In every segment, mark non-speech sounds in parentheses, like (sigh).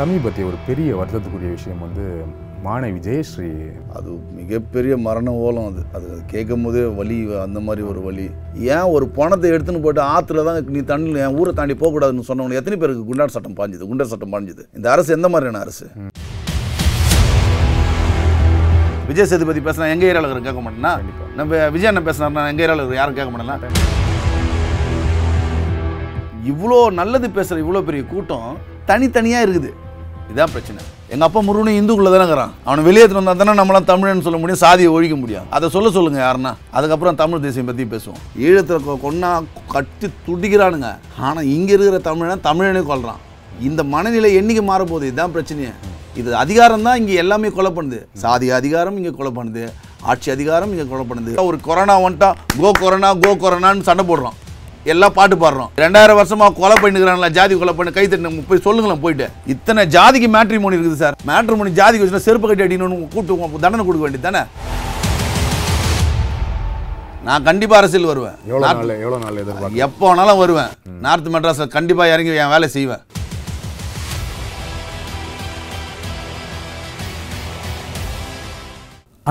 சமீபத்திய ஒரு பெரிய வருத்தத்துக்குரிய விஷயம் வந்து மாணவி ஜெயஸ்ரீ அது மிகப்பெரிய மரண ஓலம் அது அது கேட்கும் போதே வலி அந்த மாதிரி ஒரு வலி ஏன் ஒரு பணத்தை எடுத்துன்னு போட்டு ஆற்றுல தான் நீ தண்ணி என் ஊரை தாண்டி போகக்கூடாதுன்னு சொன்னவங்க எத்தனை பேருக்கு குண்டார் சட்டம் பாஞ்சுது குண்டார் சட்டம் பாஞ்சுது இந்த அரசு எந்த மாதிரியான அரசு விஜய் சேதுபதி பேசினா எங்கள் ஏரியாவில் கேட்க மாட்டேன்னா நம்ம விஜய் அண்ணன் பேசினார்னா எங்கள் ஏரியாவில் யாரும் கேட்க மாட்டேன்னா இவ்வளோ நல்லது பேசுகிற இவ்வளோ பெரிய கூட்டம் தனித்தனியாக இருக்குது இதுதான் பிரச்சனை எங்கள் அப்பா முருகனும் இந்துக்குள்ளே தானே இருக்கிறான் அவனை வெளியேற்று வந்தால் தானே நம்மளாம் தமிழன்னு சொல்ல முடியும் சாதியை ஒழிக்க முடியும் அதை சொல்ல சொல்லுங்கள் யாருன்னா அதுக்கப்புறம் தமிழ் தேசியம் பற்றி பேசுவோம் ஈழத்தில் கொன்னா கட்டி துடிக்கிறானுங்க ஆனால் இங்கே இருக்கிற தமிழனை தமிழனே கொள்கிறான் இந்த மனநிலை என்றைக்கு மாறப்போகுது இதுதான் பிரச்சனையே இது அதிகாரம் தான் இங்கே எல்லாமே கொலை பண்ணுது சாதி அதிகாரம் இங்கே கொலை பண்ணுது ஆட்சி அதிகாரம் இங்கே கொலை பண்ணுது ஒரு கொரோனா வந்துட்டா கோ கொரோனா கோ கொரோனான்னு சண்டை போடுறான் எல்லாம் பாட்டு பாடுறோம் ரெண்டாயிரம் வருஷமா கொலை பண்ணிக்கிறாங்களா ஜாதி கொலை பண்ணி கை தட்டு போய் சொல்லுங்களேன் போயிட்டு இத்தனை ஜாதிக்கு மேட்ரி மோனி இருக்குது சார் மேட்ரி மோனி ஜாதிக்கு வச்சுனா செருப்பு கட்டி அடிக்கணும்னு கூப்பிட்டு தண்டனை கொடுக்க வேண்டியது தானே நான் கண்டிப்பாக அரசியல் வருவேன் எப்போ வேணாலும் வருவேன் நார்த் மெட்ராஸில் கண்டிப்பாக இறங்கி என் வேலை செய்வேன்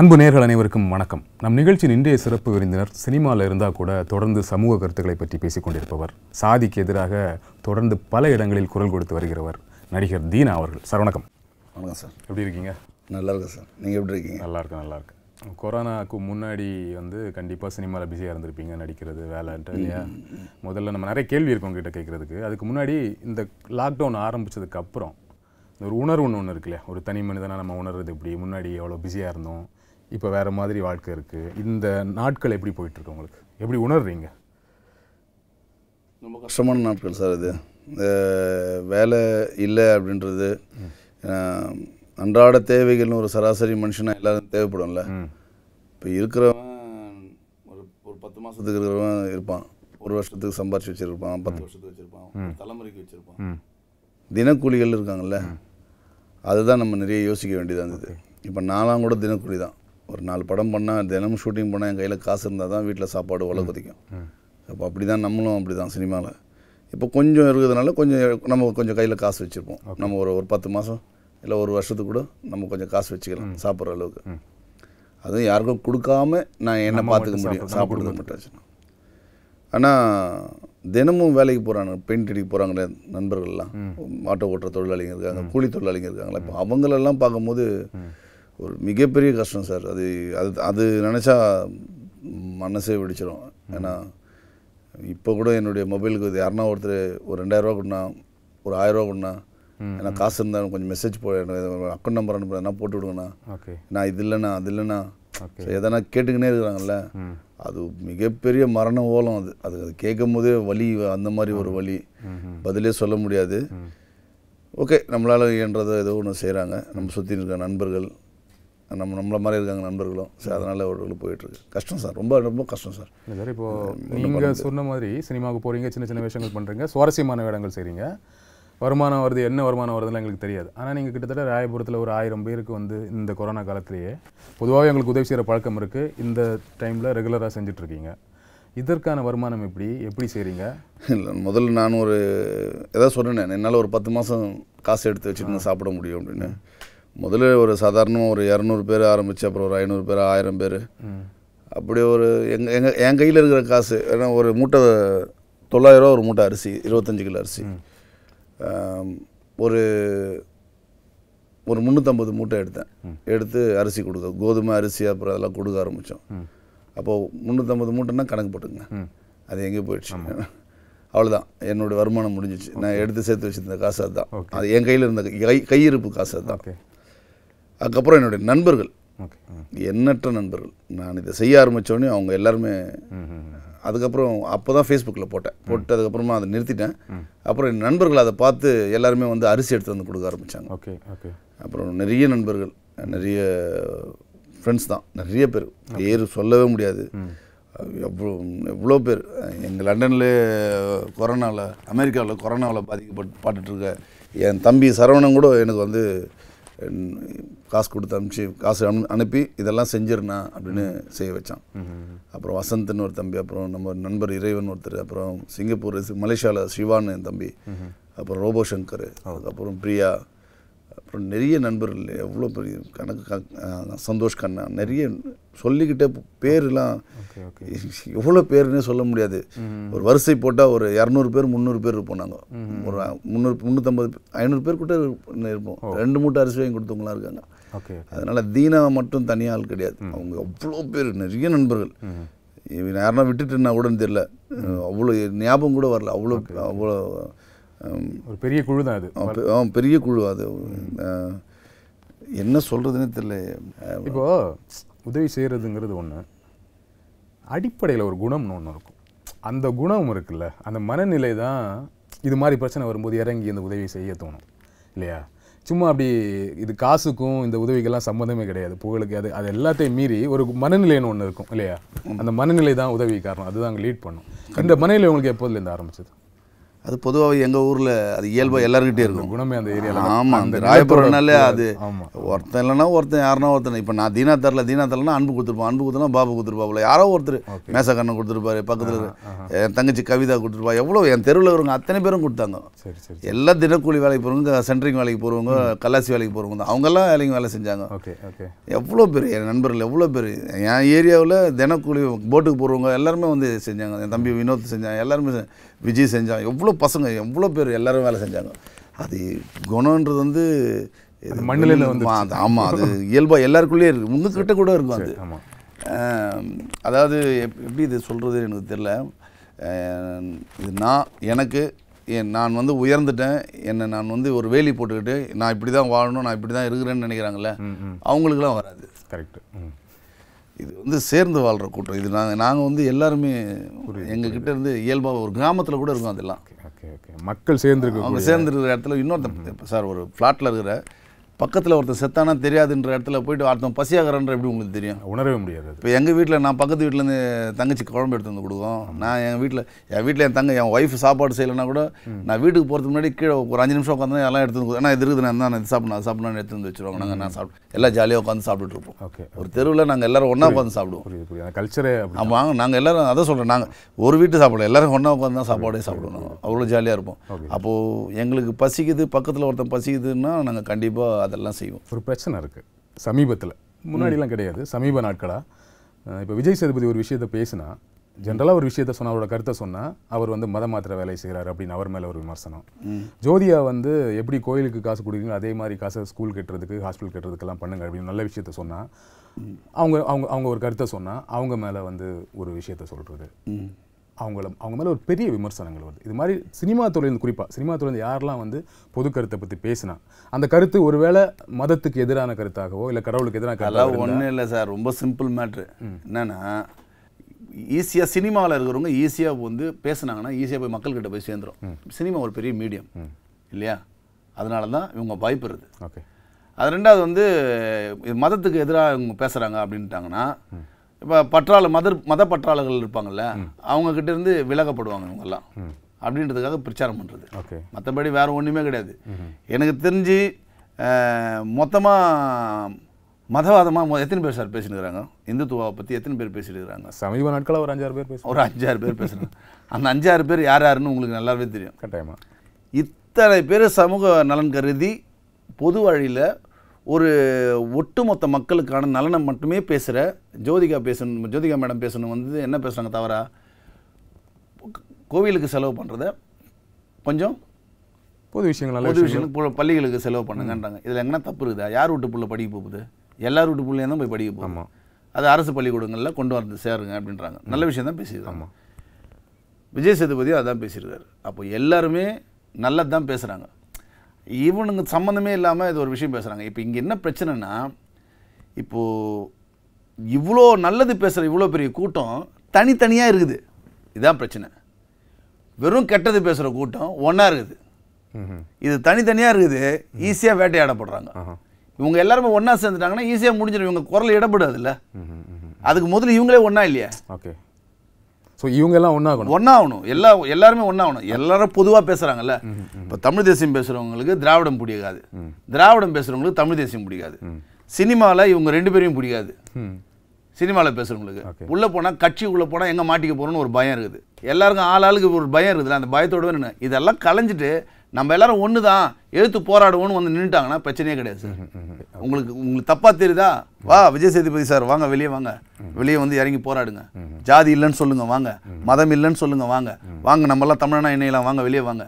அன்பு நேர்கள் அனைவருக்கும் வணக்கம் நம் நிகழ்ச்சியின் இன்றைய சிறப்பு விருந்தினர் சினிமாவில் இருந்தால் கூட தொடர்ந்து சமூக கருத்துக்களை பற்றி பேசிக் கொண்டிருப்பவர் சாதிக்கு எதிராக தொடர்ந்து பல இடங்களில் குரல் கொடுத்து வருகிறவர் நடிகர் தீனா அவர்கள் சார் வணக்கம் வணக்கம் சார் எப்படி இருக்கீங்க நல்லா இருக்கு சார் நீங்கள் எப்படி இருக்கீங்க நல்லா இருக்கு நல்லா இருக்கு கொரோனாவுக்கு முன்னாடி வந்து கண்டிப்பாக சினிமாவில் பிஸியாக இருந்திருப்பீங்க நடிக்கிறது வேலைன்ட்டு இல்லையா முதல்ல நம்ம நிறைய கேள்வி இருக்கும் கிட்ட கேட்குறதுக்கு அதுக்கு முன்னாடி இந்த லாக்டவுன் ஆரம்பித்ததுக்கு அப்புறம் ஒரு உணர்வு ஒன்று ஒன்று இருக்குல்லையா ஒரு தனி மனிதனாக நம்ம உணர்றது எப்படி முன்னாடி எவ்வளோ பிஸியாக இருந்தோம் இப்போ வேறு மாதிரி வாழ்க்கை இருக்குது இந்த நாட்கள் எப்படி போயிட்டுருக்கு உங்களுக்கு எப்படி உணர்றீங்க ரொம்ப கஷ்டமான நாட்கள் சார் இது வேலை இல்லை அப்படின்றது அன்றாட தேவைகள்னு ஒரு சராசரி மனுஷனாக எல்லோரும் தேவைப்படும்ல இப்போ இருக்கிறவன் ஒரு ஒரு பத்து மாதத்துக்கு இருக்கிறவன் இருப்பான் ஒரு வருஷத்துக்கு சம்பாரிச்சு வச்சுருப்பான் பத்து வருஷத்துக்கு வச்சுருப்பான் தலைமுறைக்கு வச்சுருப்பான் தினக்கூலிகள் இருக்காங்கல்ல அதுதான் நம்ம நிறைய யோசிக்க வேண்டியதாக இருந்தது இப்போ நாலாம் கூட தினக்கூலி தான் ஒரு நாலு படம் பண்ணால் தினமும் ஷூட்டிங் பண்ணால் என் கையில் காசு இருந்தால் தான் வீட்டில் சாப்பாடு உலக குதிக்கும் அப்போ அப்படி தான் நம்மளும் அப்படி தான் சினிமாவில் இப்போ கொஞ்சம் இருக்கிறதுனால கொஞ்சம் நம்ம கொஞ்சம் கையில் காசு வச்சுருப்போம் நம்ம ஒரு ஒரு பத்து மாதம் இல்லை ஒரு வருஷத்துக்கு கூட நம்ம கொஞ்சம் காசு வச்சுக்கலாம் சாப்பிட்ற அளவுக்கு அதுவும் யாருக்கும் கொடுக்காம நான் என்ன பார்த்துக்க முடியும் சாப்பிடுறது மட்டும் ஆனால் தினமும் வேலைக்கு போகிறாங்க பெயிண்ட் அடிக்க போகிறாங்களே நண்பர்கள்லாம் ஆட்டோ ஓட்டுற தொழிலாளிங்க இருக்காங்க கூலி தொழிலாளிங்க இருக்காங்களா இப்போ அவங்களெல்லாம் பார்க்கும்போது ஒரு மிகப்பெரிய கஷ்டம் சார் அது அது அது நினச்சா மனசே வெடிச்சிடும் ஏன்னா இப்போ கூட என்னுடைய மொபைலுக்கு இது யாருன்னா ஒருத்தர் ஒரு ரெண்டாயிரூவா கொடுனா ஒரு ஆயிரரூவா கொடுனா ஏன்னா காசு இருந்தால் கொஞ்சம் மெசேஜ் போ அக்கௌண்ட் நம்பர் என்ன போட்டு விடுங்கண்ணா நான் இது இல்லைண்ணா அது இல்லைண்ணா எதனா கேட்டுக்கினே இருக்கிறாங்கல்ல அது மிகப்பெரிய மரண ஓலம் அது அது அது கேட்கும் போதே வலி அந்த மாதிரி ஒரு வழி பதிலே சொல்ல முடியாது ஓகே நம்மளால் என்றதை ஏதோ ஒன்று செய்கிறாங்க நம்ம சுற்றி இருக்கிற நண்பர்கள் நம்ம நம்மளை மாதிரி இருக்காங்க நண்பர்களும் சார் அதனால் அவர்களுக்கு போயிட்டுருக்கு கஷ்டம் சார் ரொம்ப ரொம்ப கஷ்டம் சார் இப்போ சார் நீங்கள் சொன்ன மாதிரி சினிமாவுக்கு போகிறீங்க சின்ன சின்ன விஷயங்கள் பண்ணுறீங்க சுவாரஸ்யமான இடங்கள் செய்கிறீங்க வருமானம் வருது என்ன வருமானம் வருதுன்னு எங்களுக்கு தெரியாது ஆனால் நீங்கள் கிட்டத்தட்ட ராயபுரத்தில் ஒரு ஆயிரம் பேருக்கு வந்து இந்த கொரோனா காலத்திலேயே பொதுவாக எங்களுக்கு உதவி செய்கிற பழக்கம் இருக்குது இந்த டைமில் ரெகுலராக செஞ்சிட்ருக்கீங்க இதற்கான வருமானம் எப்படி எப்படி செய்கிறீங்க இல்லை முதல்ல நான் ஒரு எதாவது சொன்னேன் என்னால் ஒரு பத்து மாதம் காசு எடுத்து வச்சுட்டு சாப்பிட முடியும் அப்படின்னு முதல்ல ஒரு சாதாரணமாக ஒரு இரநூறு பேர் ஆரம்பித்து அப்புறம் ஒரு ஐநூறு பேர் ஆயிரம் பேர் அப்படி ஒரு எங்கள் எங்கள் என் கையில் இருக்கிற காசு ஏன்னா ஒரு மூட்டை தொள்ளாயிரரூவா ஒரு மூட்டை அரிசி இருபத்தஞ்சி கிலோ அரிசி ஒரு ஒரு முந்நூற்றம்பது மூட்டை எடுத்தேன் எடுத்து அரிசி கொடுக்க கோதுமை அரிசி அப்புறம் அதெல்லாம் கொடுக்க ஆரம்பித்தோம் அப்போது முந்நூற்றம்பது மூட்டைன்னா கணக்கு போட்டுங்க அது எங்கே போயிடுச்சு (laughs) அவ்வளோதான் என்னோடய வருமானம் முடிஞ்சிச்சு நான் எடுத்து சேர்த்து வச்சுருந்த காசு அதுதான் அது என் கையில் இருந்த கை கையிருப்பு காசு அதுதான் அதுக்கப்புறம் என்னுடைய நண்பர்கள் எண்ணற்ற நண்பர்கள் நான் இதை செய்ய ஆரம்பித்தோடனே அவங்க எல்லாருமே அதுக்கப்புறம் அப்போ தான் ஃபேஸ்புக்கில் போட்டேன் போட்டு அதுக்கப்புறமா அதை நிறுத்திட்டேன் அப்புறம் என் நண்பர்கள் அதை பார்த்து எல்லாருமே வந்து அரிசி எடுத்து வந்து கொடுக்க ஆரம்பித்தாங்க ஓகே ஓகே அப்புறம் நிறைய நண்பர்கள் நிறைய ஃப்ரெண்ட்ஸ் தான் நிறைய பேர் பேர் சொல்லவே முடியாது எவ்வளோ எவ்வளோ பேர் எங்கள் லண்டன்லேயே கொரோனாவில் அமெரிக்காவில் கொரோனாவில் பாதிக்கப்பட்டு பாட்டுட்ருக்க என் தம்பி சரவணன் கூட எனக்கு வந்து காசு கொடுத்து அனுப்பிச்சு காசு அனுப்பி இதெல்லாம் செஞ்சிருண்ணா அப்படின்னு செய்ய வச்சான் அப்புறம் வசந்த்னு ஒரு தம்பி அப்புறம் நம்ம நண்பர் இறைவன் ஒருத்தர் அப்புறம் சிங்கப்பூர் மலேசியாவில் சிவான்னு என் தம்பி அப்புறம் ரோபோ சங்கர் அதுக்கப்புறம் பிரியா அப்புறம் நிறைய நண்பர்கள் எவ்வளோ பெரிய கணக்கு சந்தோஷ் கண்ணா நிறைய சொல்லிக்கிட்டே பேர்லாம் எவ்வளோ பேருன்னே சொல்ல முடியாது ஒரு வரிசை போட்டால் ஒரு இரநூறு பேர் முந்நூறு பேர் இருப்போம் நாங்கள் ஒரு முந்நூறு முந்நூற்றம்பது ஐநூறு பேர் கூட இருப்போம் ரெண்டு மூட்டை அரிசி வாங்கி கொடுத்தவங்களாம் இருக்காங்க அதனால் தீனா மட்டும் தனியாக ஆள் கிடையாது அவங்க அவ்வளோ பேர் நிறைய நண்பர்கள் இவன் யாருன்னா விட்டுட்டுன்னா உடனே தெரியல அவ்வளோ ஞாபகம் கூட வரல அவ்வளோ அவ்வளோ ஒரு பெரிய குழு தான் அது பெரிய குழு அது என்ன சொல்கிறதுன்னு தெரியல இப்போது உதவி செய்கிறதுங்கிறது ஒன்று அடிப்படையில் ஒரு குணம்னு ஒன்று இருக்கும் அந்த குணம் இருக்குல்ல அந்த மனநிலை தான் இது மாதிரி பிரச்சனை வரும்போது இறங்கி அந்த உதவி செய்ய தோணும் இல்லையா சும்மா அப்படி இது காசுக்கும் இந்த உதவிக்கெல்லாம் சம்மந்தமே கிடையாது புகழுக்கு அது அது எல்லாத்தையும் மீறி ஒரு மனநிலைன்னு ஒன்று இருக்கும் இல்லையா அந்த மனநிலை தான் உதவி காரணம் அதுதான் அங்கே லீட் பண்ணும் இந்த மனநிலை உங்களுக்கு எப்போதுலேருந்து ஆரம்பிச்சது அது பொதுவாக எங்கள் ஊரில் அது இயல்பாக எல்லாருக்கிட்டே இருக்கும் குணமே அந்த ஏரியாவில் ஆமாம் அந்த ராயபுரம்னாலே அது ஒருத்தன் இல்லைனா ஒருத்தன் யாருனா ஒருத்தன் இப்போ நான் தீனா தரல தீனா தரலன்னா அன்பு கொடுத்துருப்பான் அன்பு கொடுத்தனா பாபு கொடுத்துருப்பாப்புல யாரோ ஒருத்தர் மேசக்கண்ணன் கொடுத்துருப்பாரு பக்கத்தில் என் தங்கச்சி கவிதா கொடுத்துருப்பா எவ்வளோ என் தெருவில் இருக்கிறவங்க அத்தனை பேரும் கொடுத்தாங்க எல்லா தினக்கூலி வேலைக்கு போகிறவங்க சென்ட்ரிங் வேலைக்கு போகிறவங்க கல்லாசி வேலைக்கு போகிறவங்க தான் அவங்கெல்லாம் வேலைக்கு வேலை செஞ்சாங்க எவ்வளோ பேர் என் நண்பர்கள் எவ்வளோ பேர் என் ஏரியாவில் தினக்கூலி போட்டுக்கு போகிறவங்க எல்லாருமே வந்து செஞ்சாங்க என் தம்பி வினோத் செஞ்சாங்க எல்லாருமே விஜய் செஞ்சாங்க எவ்வளோ பசங்க எவ்வளோ பேர் எல்லோரும் வேலை செஞ்சாங்க அது குணன்றது வந்து மண்ணில் வந்து ஆமாம் அது இயல்பாக எல்லாருக்குள்ளேயே இருக்குது முன்னுக்கிட்ட கூட இருக்கும் அது அதாவது எப் எப்படி இது சொல்கிறது எனக்கு தெரில இது நான் எனக்கு என் நான் வந்து உயர்ந்துட்டேன் என்னை நான் வந்து ஒரு வேலி போட்டுக்கிட்டு நான் இப்படி தான் வாழணும் நான் இப்படி தான் இருக்கிறேன்னு நினைக்கிறாங்களே அவங்களுக்குலாம் வராது கரெக்டு இது வந்து சேர்ந்து வாழ்கிற கூட்டம் இது நாங்கள் நாங்கள் வந்து எல்லாருமே எங்ககிட்ட இருந்து இயல்பாக ஒரு கிராமத்தில் கூட இருக்கும் அதெல்லாம் மக்கள் சேர்ந்துருக்கு அவங்க சேர்ந்துருக்கிற இடத்துல இன்னொருத்தர் சார் ஒரு ஃப்ளாட்டில் இருக்கிற பக்கத்தில் ஒருத்தர் செத்தானா தெரியாதுன்ற இடத்துல போயிட்டு ஒருத்தன் பசியாகிறான்ற எப்படி உங்களுக்கு தெரியும் உணரவே முடியாது இப்போ எங்கள் வீட்டில் நான் பக்கத்து வீட்டிலேருந்து தங்கச்சி குழம்பு எடுத்து வந்து கொடுக்கும் நான் என் வீட்டில் என் வீட்டில் என் தங்க என் ஒய்ஃப் சாப்பாடு செய்யலைன்னா கூட நான் வீட்டுக்கு போகிறதுக்கு முன்னாடி கீழே ஒரு அஞ்சு நிமிஷம் உட்காந்து எல்லாம் எடுத்து வந்து ஏன்னா இது இருக்குது நான் தான் இது சாப்பிடணும் எடுத்து வந்து வச்சுருவாங்க நாங்கள் நான் சாப்பிட்டு எல்லாம் ஜாலியாக உட்காந்து சாப்பிட்டுட்டு இருப்போம் ஓகே ஒரு தெருவில் நாங்கள் எல்லோரும் ஒன்றா உட்காந்து சாப்பிடுவோம் கல்ச்சரே ஆமாம் நாங்கள் எல்லோரும் அதான் சொல்கிறேன் நாங்கள் ஒரு வீட்டு சாப்பிடலாம் எல்லோரும் ஒன்றா உட்காந்து தான் சாப்பாடே சாப்பிடணும் அவ்வளோ ஜாலியாக இருப்போம் அப்போது எங்களுக்கு பசிக்குது பக்கத்தில் ஒருத்தன் பசிக்குதுன்னா நாங்கள் கண்டிப்பாக அதெல்லாம் செய்வோம் ஒரு பிரச்சனை இருக்குது சமீபத்தில் முன்னாடிலாம் கிடையாது சமீப நாட்களாக இப்போ விஜய் சேதுபதி ஒரு விஷயத்த பேசினா ஜென்ரலாக ஒரு விஷயத்த சொன்னால் அவரோட கருத்தை சொன்னால் அவர் வந்து மத மாத்திர வேலை செய்கிறார் அப்படின்னு அவர் மேலே ஒரு விமர்சனம் ஜோதியா வந்து எப்படி கோயிலுக்கு காசு கொடுக்குறீங்களோ அதே மாதிரி காசை ஸ்கூல் கட்டுறதுக்கு ஹாஸ்பிட்டல் கட்டுறதுக்கெல்லாம் பண்ணுங்க அப்படின்னு நல்ல விஷயத்த சொன்னால் அவங்க அவங்க அவங்க ஒரு கருத்தை சொன்னால் அவங்க மேலே வந்து ஒரு விஷயத்த சொல்கிறது அவங்கள அவங்க மேலே ஒரு பெரிய விமர்சனங்கள் வருது இது மாதிரி சினிமா துறையிலிருந்து குறிப்பாக சினிமா துறையிலிருந்து யாரெல்லாம் வந்து பொது கருத்தை பற்றி பேசினா அந்த கருத்து ஒருவேளை மதத்துக்கு எதிரான கருத்தாகவோ இல்லை கடவுளுக்கு எதிரான கருத்தாக ஒன்றும் இல்லை சார் ரொம்ப சிம்பிள் மேட்ரு என்னென்னா ஈஸியாக சினிமாவில் இருக்கிறவங்க ஈஸியாக வந்து பேசுனாங்கன்னா ஈஸியாக போய் மக்கள்கிட்ட போய் சேர்ந்துடும் சினிமா ஒரு பெரிய மீடியம் இல்லையா அதனால தான் இவங்க பயப்படுறது ஓகே அது ரெண்டாவது வந்து மதத்துக்கு எதிராக இவங்க பேசுகிறாங்க அப்படின்ட்டாங்கன்னா இப்போ பற்றாள மத மத பற்றாளர்கள் இருப்பாங்கல்ல அவங்கக்கிட்ட இருந்து விலகப்படுவாங்க இவங்கெல்லாம் அப்படின்றதுக்காக பிரச்சாரம் பண்ணுறது ஓகே மற்றபடி வேறு ஒன்றுமே கிடையாது எனக்கு தெரிஞ்சு மொத்தமாக மதவாதமாக எத்தனை பேர் சார் பேசினுக்கிறாங்க இந்துத்துவாவை பற்றி எத்தனை பேர் பேசிட்டுருக்காங்க சமீப நாட்களில் ஒரு அஞ்சாறு பேர் பேசுகிறோம் ஒரு அஞ்சாறு பேர் பேசுகிறாங்க அந்த அஞ்சாறு பேர் யார் யாருன்னு உங்களுக்கு நல்லாவே தெரியும் கட்டாயமாக இத்தனை பேர் சமூக நலன் கருதி பொது வழியில் ஒரு ஒட்டுமொத்த மக்களுக்கான நலனை மட்டுமே பேசுகிற ஜோதிகா பேசணும் ஜோதிகா மேடம் பேசணும் வந்து என்ன பேசுகிறாங்க தவிர கோவிலுக்கு செலவு பண்ணுறத கொஞ்சம் பொது விஷயங்கள் பொது விஷயங்கள் பள்ளிகளுக்கு செலவு பண்ணுங்கன்றாங்க இதில் எங்கன்னா தப்பு இருக்குதா யார் வீட்டு பிள்ளை படிக்க போகுது எல்லார் வீட்டு பிள்ளையும் தான் போய் படிக்க போகும் அது அரசு பள்ளிக்கூடங்களில் கொண்டு வந்து சேருங்க அப்படின்றாங்க நல்ல விஷயம் தான் பேசியிருக்காங்க விஜய் சேதுபதியும் அதான் பேசியிருக்காரு அப்போ எல்லாருமே நல்லது தான் பேசுகிறாங்க இவனுங்க சம்மந்தமே இல்லாமல் இது ஒரு விஷயம் பேசுகிறாங்க இப்போ இங்கே என்ன பிரச்சனைனா இப்போது இவ்வளோ நல்லது பேசுகிற இவ்வளோ பெரிய கூட்டம் தனித்தனியாக இருக்குது இதுதான் பிரச்சனை வெறும் கெட்டது பேசுகிற கூட்டம் ஒன்றா இருக்குது இது தனித்தனியாக இருக்குது ஈஸியாக வேட்டையாடப்படுறாங்க இவங்க எல்லாருமே ஒன்றா சேர்ந்துட்டாங்கன்னா ஈஸியாக முடிஞ்சிடும் இவங்க குரல் இடப்படாதுல்ல அதுக்கு முதல்ல இவங்களே ஒன்றா இல்லையா ஓகே ஸோ இவங்கெல்லாம் ஒன்றாகணும் ஒன்றாகணும் எல்லா எல்லாருமே ஒன்றாகணும் எல்லாரும் பொதுவாக பேசுகிறாங்கல்ல இப்போ தமிழ் தேசியம் பேசுகிறவங்களுக்கு திராவிடம் பிடிக்காது திராவிடம் பேசுகிறவங்களுக்கு தமிழ் தேசியம் பிடிக்காது சினிமாவில் இவங்க ரெண்டு பேரையும் பிடிக்காது சினிமாவில் பேசுகிறவங்களுக்கு உள்ளே போனால் கட்சி உள்ளே போனால் எங்கே மாட்டிக்க போகிறோன்னு ஒரு பயம் இருக்குது எல்லாருக்கும் ஆள் ஆளுக்கு ஒரு பயம் இருக்குதுல்ல அந்த பயத்தோடு இதெல்லாம் கலைஞ்சிட்டு நம்ம எல்லாரும் ஒன்று தான் எழுத்து போராடுவோம்னு வந்து நின்றுட்டாங்கன்னா பிரச்சனையே கிடையாது சார் உங்களுக்கு உங்களுக்கு தப்பாக தெரியுதா வா விஜய் சேதுபதி சார் வாங்க வெளியே வாங்க வெளியே வந்து இறங்கி போராடுங்க ஜாதி இல்லைன்னு சொல்லுங்கள் வாங்க மதம் இல்லைன்னு சொல்லுங்கள் வாங்க வாங்க நம்மெல்லாம் தமிழனா இணையலாம் வாங்க வெளியே வாங்க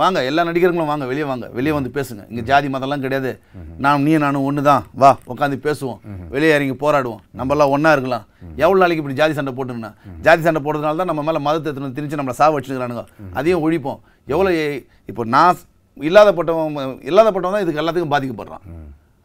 வாங்க எல்லா நடிகர்களும் வாங்க வெளியே வாங்க வெளியே வந்து பேசுங்க இங்கே ஜாதி மதம்லாம் கிடையாது நான் நீ நானும் ஒன்று தான் வா உட்காந்து பேசுவோம் வெளியே இறங்கி போராடுவோம் நம்மளாம் ஒன்றா இருக்கலாம் எவ்வளோ நாளைக்கு இப்படி ஜாதி சண்டை போட்டுங்கன்னா ஜாதி சண்டை போடுறதுனால தான் நம்ம மேலே மதத்தை திரிச்சு நம்மளை சாவு வச்சுக்கிறானுங்க அதையும் ஒழிப்போம் எவ்வளோ இப்போ நான் இல்லாதப்பட்டவன் இல்லாதப்பட்டவன் தான் இதுக்கு எல்லாத்துக்கும் பாதிக்கப்படுறான்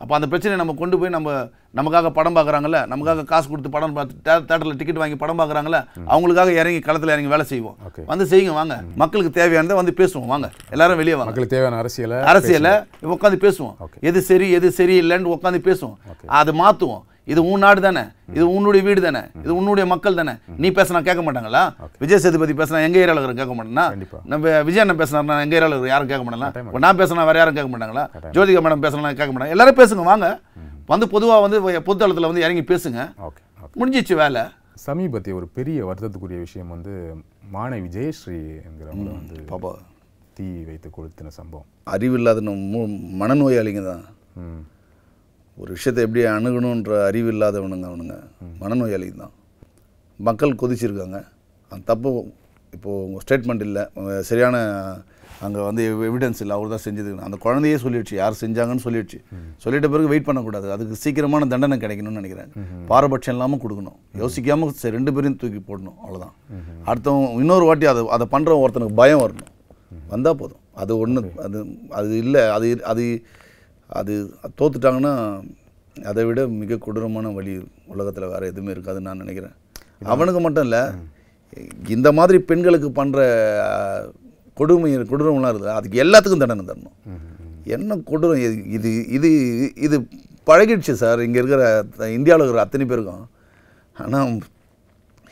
அப்போ அந்த பிரச்சனையை நம்ம கொண்டு போய் நம்ம நமக்காக படம் பார்க்குறாங்கல்ல நமக்காக காசு கொடுத்து படம் பார்த்து தேட்டரில் டிக்கெட் வாங்கி படம் பார்க்குறாங்கல்ல அவங்களுக்காக இறங்கி களத்தில் இறங்கி வேலை செய்வோம் வந்து செய்யுங்க வாங்க மக்களுக்கு தேவையானதை வந்து பேசுவோம் வாங்க எல்லாரும் வெளியே வாங்க மக்களுக்கு தேவையான அரசியலை அரசியலை உட்காந்து பேசுவோம் எது சரி எது சரி இல்லைன்னு உட்காந்து பேசுவோம் அதை மாற்றுவோம் இது உன் நாடு தானே இது உன்னுடைய வீடு தானே இது உன்னுடைய மக்கள் தானே நீ பேசினா கேட்க மாட்டாங்களா விஜய் சேதுபதி பேசினா எங்கள் ஏரியாவில் இருக்கிற கேட்க மாட்டேன்னா நம்ம விஜய் அண்ணன் பேசினா எங்கள் ஏரியாவில் இருக்கிற யாரும் கேட்க மாட்டாங்களா நான் பேசினா வேறு யாரும் கேட்க மாட்டாங்களா ஜோதிகா மேடம் பேசினா கேட்க மாட்டாங்க எல்லாரும் பேசுங்க வாங்க வந்து பொதுவாக வந்து பொதுத்தளத்தில் வந்து இறங்கி பேசுங்க முடிஞ்சிச்சு வேலை சமீபத்திய ஒரு பெரிய வருத்தத்துக்குரிய விஷயம் வந்து மாணவி ஜெயஸ்ரீ என்கிறவங்க வந்து பாபா தீ வைத்து கொளுத்தின சம்பவம் அறிவில்லாத மனநோயாளிங்க தான் ஒரு விஷயத்தை எப்படி அணுகணுன்ற அறிவு இல்லாதவனுங்க அவனுங்க மனநோயாளி தான் மக்கள் கொதிச்சிருக்காங்க அந்த தப்பு இப்போது உங்கள் ஸ்டேட்மெண்ட் இல்லை சரியான அங்கே வந்து எவிடன்ஸ் இல்லை அவர் தான் செஞ்சது அந்த குழந்தையே சொல்லிடுச்சு யார் செஞ்சாங்கன்னு சொல்லிடுச்சு சொல்லிட்ட பிறகு வெயிட் பண்ணக்கூடாது அதுக்கு சீக்கிரமான தண்டனை கிடைக்கணும்னு நினைக்கிறேன் பாரபட்சம் இல்லாமல் கொடுக்கணும் யோசிக்காமல் சரி ரெண்டு பேரையும் தூக்கி போடணும் அவ்வளோதான் அடுத்தவங்க இன்னொரு வாட்டி அதை அதை பண்ணுற ஒருத்தனுக்கு பயம் வரணும் வந்தால் போதும் அது ஒன்று அது அது இல்லை அது அது அது தோத்துட்டாங்கன்னா அதை விட மிக கொடூரமான வழி உலகத்தில் வேறு எதுவுமே இருக்காதுன்னு நான் நினைக்கிறேன் அவனுக்கு மட்டும் இல்லை இந்த மாதிரி பெண்களுக்கு பண்ணுற கொடுமை கொடூரம்லாம் இருக்குது அதுக்கு எல்லாத்துக்கும் தண்டனை தரணும் என்ன கொடூரம் இது இது இது பழகிடுச்சு சார் இங்கே இருக்கிற இந்தியாவில் இருக்கிற அத்தனை பேருக்கும் ஆனால்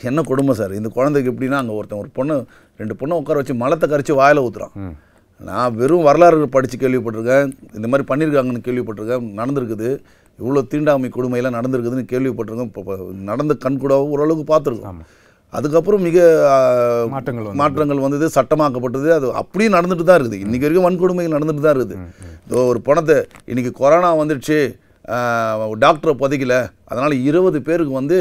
என்ன கொடுமை சார் இந்த குழந்தைக்கு எப்படின்னா அங்கே ஒருத்தன் ஒரு பொண்ணு ரெண்டு பொண்ணை உட்கார வச்சு மலத்தை கரைச்சி வாயில் ஊற்றுறான் நான் வெறும் வரலாறு படித்து கேள்விப்பட்டிருக்கேன் இந்த மாதிரி பண்ணியிருக்காங்கன்னு கேள்விப்பட்டிருக்கேன் நடந்திருக்குது இவ்வளோ தீண்டாமை கொடுமையெல்லாம் நடந்திருக்குதுன்னு கேள்விப்பட்டிருக்கோம் இப்போ நடந்த கண் கூட ஓரளவுக்கு பார்த்துருக்கோம் அதுக்கப்புறம் மிக மாற்றங்கள் மாற்றங்கள் வந்தது சட்டமாக்கப்பட்டது அது அப்படியே நடந்துட்டு தான் இருக்குது இன்றைக்கி வரைக்கும் வன்கொடுமைகள் நடந்துட்டு தான் இருக்குது இதோ ஒரு பணத்தை இன்றைக்கி கொரோனா வந்துடுச்சு டாக்டரை புதைக்கல அதனால் இருபது பேருக்கு வந்து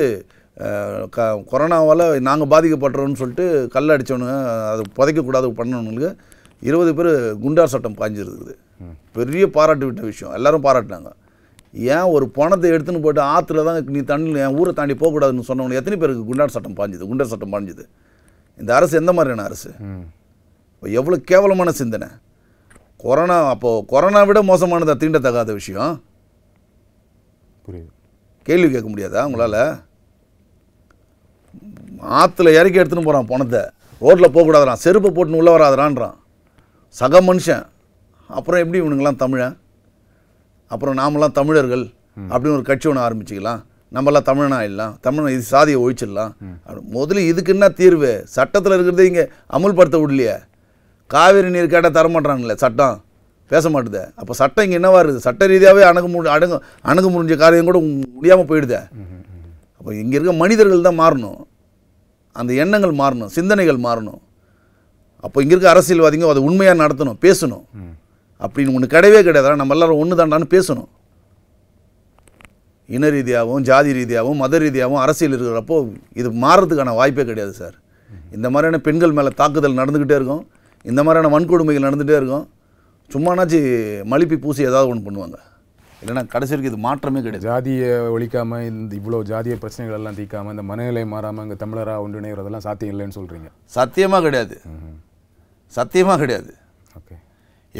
க கொரோனாவால் நாங்கள் பாதிக்கப்படுறோம்னு சொல்லிட்டு கல் அடித்தவனுங்க அது புதைக்கக்கூடாது பண்ணணுங்களுக்கு இருபது பேர் குண்டார் சட்டம் பாஞ்சிருக்குது பெரிய பாராட்டு விட்ட விஷயம் எல்லாரும் பாராட்டினாங்க ஏன் ஒரு பணத்தை எடுத்துன்னு போய்ட்டு ஆற்றுல தான் நீ தண்ணியில் என் ஊரை தாண்டி போகக்கூடாதுன்னு சொன்னவங்க எத்தனை பேருக்கு குண்டார் சட்டம் பாஞ்சுது குண்டார் சட்டம் பாஞ்சுது இந்த அரசு எந்த மாதிரியான அரசு இப்போ எவ்வளோ கேவலமான சிந்தனை கொரோனா அப்போது கொரோனா விட மோசமானதாக தீண்டத்தகாத விஷயம் புரியுது கேள்வி கேட்க முடியாதா உங்களால் ஆற்றுல இறக்கி எடுத்துன்னு போகிறான் பணத்தை ரோட்டில் போகக்கூடாதான் செருப்பு போட்டுன்னு உள்ளே வராதரான்றான் சக மனுஷன் அப்புறம் எப்படி இவனுங்களாம் தமிழன் அப்புறம் நாமெல்லாம் தமிழர்கள் அப்படின்னு ஒரு கட்சி ஒன்று ஆரம்பிச்சிக்கலாம் நம்மளாம் தமிழனாக ஆயிடலாம் தமிழன் இது சாதியை ஒழிச்சிடலாம் முதல்ல இதுக்கு என்ன தீர்வு சட்டத்தில் இருக்கிறத இங்கே அமுல்படுத்த விடலையே காவிரி நீர் கேட்டால் தரமாட்டானுங்களே சட்டம் பேச மாட்டுது அப்போ சட்டம் இங்கே என்னவா இருக்குது சட்ட ரீதியாகவே அணுக மு அணுக அணுக முடிஞ்ச காரியம் கூட முடியாமல் போயிடுதே அப்போ இங்கே இருக்க மனிதர்கள் தான் மாறணும் அந்த எண்ணங்கள் மாறணும் சிந்தனைகள் மாறணும் அப்போ இங்கே இருக்க அரசியல்வாதிங்க அதை உண்மையாக நடத்தணும் பேசணும் அப்படின்னு ஒன்று கிடையவே கிடையாது நம்ம எல்லாரும் ஒன்று தாண்டான்னு பேசணும் இன ரீதியாகவும் ஜாதி ரீதியாகவும் மத ரீதியாகவும் அரசியல் இருக்கிறப்போ இது மாறுறதுக்கான வாய்ப்பே கிடையாது சார் இந்த மாதிரியான பெண்கள் மேலே தாக்குதல் நடந்துக்கிட்டே இருக்கும் இந்த மாதிரியான வன்கொடுமைகள் நடந்துகிட்டே இருக்கும் சும்மானாச்சு மலிப்பி பூசி ஏதாவது ஒன்று பண்ணுவாங்க இல்லைனா கடைசி வரைக்கும் இது மாற்றமே கிடையாது ஜாதியை ஒழிக்காமல் இந்த இவ்வளோ ஜாதிய பிரச்சனைகள் எல்லாம் தீர்க்காமல் இந்த மனநிலை மாறாமல் இங்கே தமிழராக ஒன்றிணைகிறதெல்லாம் சாத்தியம் இல்லைன்னு சொல்கிறீங்க சத்தியமாக கிடையாது சத்தியமாக கிடையாது ஓகே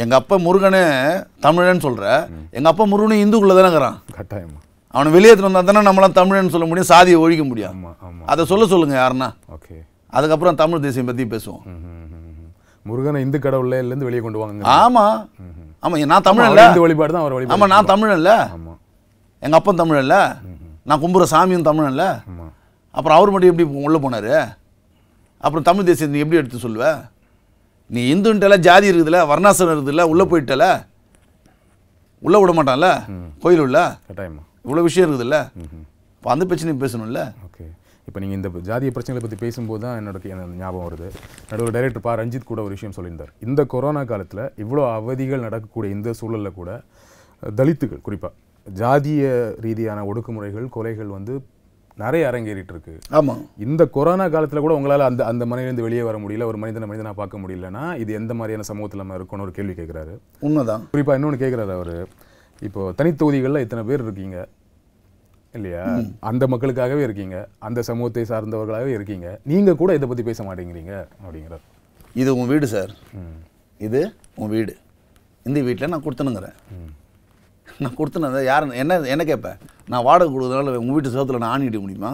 எங்கள் அப்பா முருகனே தமிழன்னு சொல்கிற எங்கள் அப்பா முருகனே இந்துக்குள்ளே தானேங்கிறான் கட்டாயமா அவனை வெளியேற்று வந்தால் தானே நம்மளாம் தமிழன்னு சொல்ல முடியும் சாதியை ஒழிக்க முடியும் அதை சொல்ல சொல்லுங்கள் யாருன்னா ஓகே அதுக்கப்புறம் தமிழ் தேசியம் பற்றி பேசுவோம் முருகனை இந்து கடவுள்லேருந்து வெளியே கொண்டு வாங்க ஆமாம் ஆமாம் நான் தமிழன்ல இந்து வழிபாடு தான் அவர் ஆமாம் நான் தமிழன்ல ஆமாம் எங்கள் அப்பன் இல்லை நான் கும்புற சாமியும் இல்லை அப்புறம் அவர் மட்டும் எப்படி உள்ளே போனார் அப்புறம் தமிழ் தேசியத்தை எப்படி எடுத்து சொல்லுவேன் நீ இந்துன்ட்டல ஜாதி இருக்குதுல்ல வர்ணாசனம் இருக்குதுல்ல உள்ளே போயிட்டல உள்ளே விட மாட்டான்ல கோயில் உள்ள கட்டாயமா இவ்வளோ விஷயம் இருக்குதுல்ல இப்போ அந்த பிரச்சனையும் பேசணும்ல ஓகே இப்போ நீங்கள் இந்த ஜாதிய பிரச்சனைகளை பற்றி பேசும்போது தான் என்னோட ஞாபகம் வருது நடுவர் டைரக்டர் பா ரஞ்சித் கூட ஒரு விஷயம் சொல்லியிருந்தார் இந்த கொரோனா காலத்தில் இவ்வளோ அவதிகள் நடக்கக்கூடிய இந்த சூழலில் கூட தலித்துகள் குறிப்பாக ஜாதிய ரீதியான ஒடுக்குமுறைகள் கொலைகள் வந்து நிறைய அரங்கேறிட்டு இருக்கு ஆமாம் இந்த கொரோனா காலத்தில் கூட உங்களால் அந்த அந்த மனையிலேருந்து வெளியே வர முடியல ஒரு மனிதனை மனிதனாக பார்க்க முடியலன்னா இது எந்த மாதிரியான சமூகத்தில் நம்ம இருக்கணும் ஒரு கேள்வி கேட்குறாரு உண்மைதான் குறிப்பாக இன்னொன்று கேட்குறாரு அவர் இப்போ தனித்தொகுதிகளில் இத்தனை பேர் இருக்கீங்க இல்லையா அந்த மக்களுக்காகவே இருக்கீங்க அந்த சமூகத்தை சார்ந்தவர்களாகவே இருக்கீங்க நீங்கள் கூட இதை பற்றி பேச மாட்டேங்கிறீங்க அப்படிங்கிறார் இது உன் வீடு சார் இது உன் வீடு இந்த வீட்டில் நான் கொடுத்தனுங்கிறேன் நான் கொடுத்துனேன் யார் என்ன என்ன கேட்பேன் நான் வாடகை கொடுக்குறதுனால உங்கள் வீட்டு சோத்தில் நான் ஆணிக்கிட்ட முடியுமா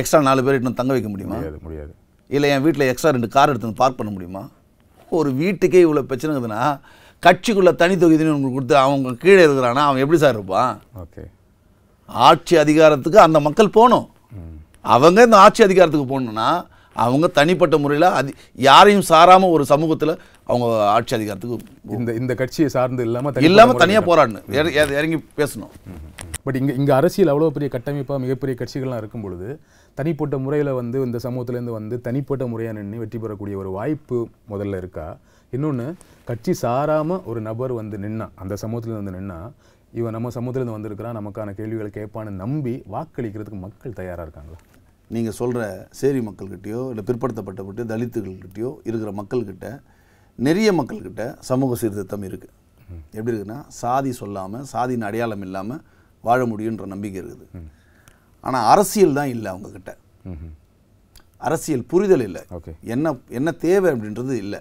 எக்ஸ்ட்ரா நாலு பேர் இன்னும் தங்க வைக்க முடியுமா முடியாது இல்லை என் வீட்டில் எக்ஸ்ட்ரா ரெண்டு கார் எடுத்து பார்க் பண்ண முடியுமா ஒரு வீட்டுக்கே இவ்வளோ பிரச்சனை இருக்குதுன்னா கட்சிக்குள்ளே தனி தொகுதின்னு உங்களுக்கு கொடுத்து அவங்க கீழே இருக்கிறானா அவன் எப்படி சார் இருப்பான் ஓகே ஆட்சி அதிகாரத்துக்கு அந்த மக்கள் போகணும் அவங்க இந்த ஆட்சி அதிகாரத்துக்கு போகணுன்னா அவங்க தனிப்பட்ட முறையில் அது யாரையும் சாராமல் ஒரு சமூகத்தில் அவங்க ஆட்சி அதிகாரத்துக்கு இந்த இந்த கட்சியை சார்ந்து இல்லாமல் இல்லாமல் தனியாக போராடணும் இறங்கி பேசணும் பட் இங்கே இங்கே அரசியல் அவ்வளோ பெரிய கட்டமைப்பாக மிகப்பெரிய கட்சிகள்லாம் இருக்கும் பொழுது தனிப்பட்ட முறையில் வந்து இந்த சமூகத்துலேருந்து வந்து தனிப்பட்ட முறையாக நின்று வெற்றி பெறக்கூடிய ஒரு வாய்ப்பு முதல்ல இருக்கா இன்னொன்று கட்சி சாராமல் ஒரு நபர் வந்து நின்னா அந்த சமூகத்துலேருந்து வந்து நின்னா இவன் நம்ம சமூகத்துலேருந்து வந்திருக்கிறான் நமக்கான கேள்விகளை கேட்பான்னு நம்பி வாக்களிக்கிறதுக்கு மக்கள் தயாராக இருக்காங்களா நீங்கள் சொல்கிற சேரி மக்கள்கிட்டயோ இல்லை பிற்படுத்தப்பட்டவர்கிட்டயோ தலித்துகள்கிட்டயோ இருக்கிற மக்கள்கிட்ட நிறைய மக்கள்கிட்ட சமூக சீர்திருத்தம் இருக்குது எப்படி இருக்குன்னா சாதி சொல்லாமல் சாதியின் அடையாளம் இல்லாமல் வாழ முடியுன்ற நம்பிக்கை இருக்குது ஆனால் அரசியல் தான் இல்லை அவங்கக்கிட்ட அரசியல் புரிதல் இல்லை என்ன என்ன தேவை அப்படின்றது இல்லை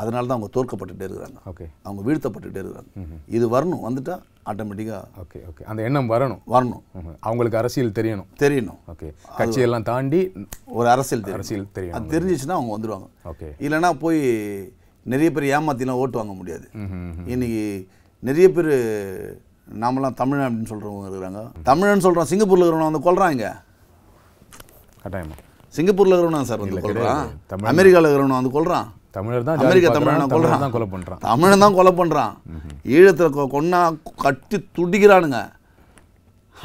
அதனால தான் அவங்க தோற்கப்பட்டுட்டே இருக்கிறாங்க அவங்க வீழ்த்தப்பட்டுட்டே இருக்கிறாங்க இது வரணும் வந்துட்டா ஆட்டோமேட்டிக்காக ஓகே ஓகே அந்த எண்ணம் வரணும் வரணும் அவங்களுக்கு அரசியல் தெரியணும் தெரியணும் ஓகே கட்சியெல்லாம் தாண்டி ஒரு அரசியல் அரசியல் தெரியும் அது தெரிஞ்சிச்சுன்னா அவங்க வந்துடுவாங்க ஓகே இல்லைன்னா போய் நிறைய பேர் ஏமாத்திலாம் ஓட்டு வாங்க முடியாது இன்னைக்கு நிறைய பேர் நாமெல்லாம் தமிழன் அப்படின்னு சொல்கிறவங்க இருக்கிறாங்க தமிழன் சொல்கிறோம் சிங்கப்பூரில் இருக்கிறவங்க வந்து கொள்கிறாங்க கட்டாயமாக சிங்கப்பூரில் இருக்கிறவனா சார் வந்து கொள்றான் அமெரிக்காவில் இருக்கிறவனா வந்து கொள்கிறான் தமிழனை கொலை தமிழன் தான் கொலை பண்ணுறான் ஈழத்தில் கொன்னா கட்டி துடிக்கிறானுங்க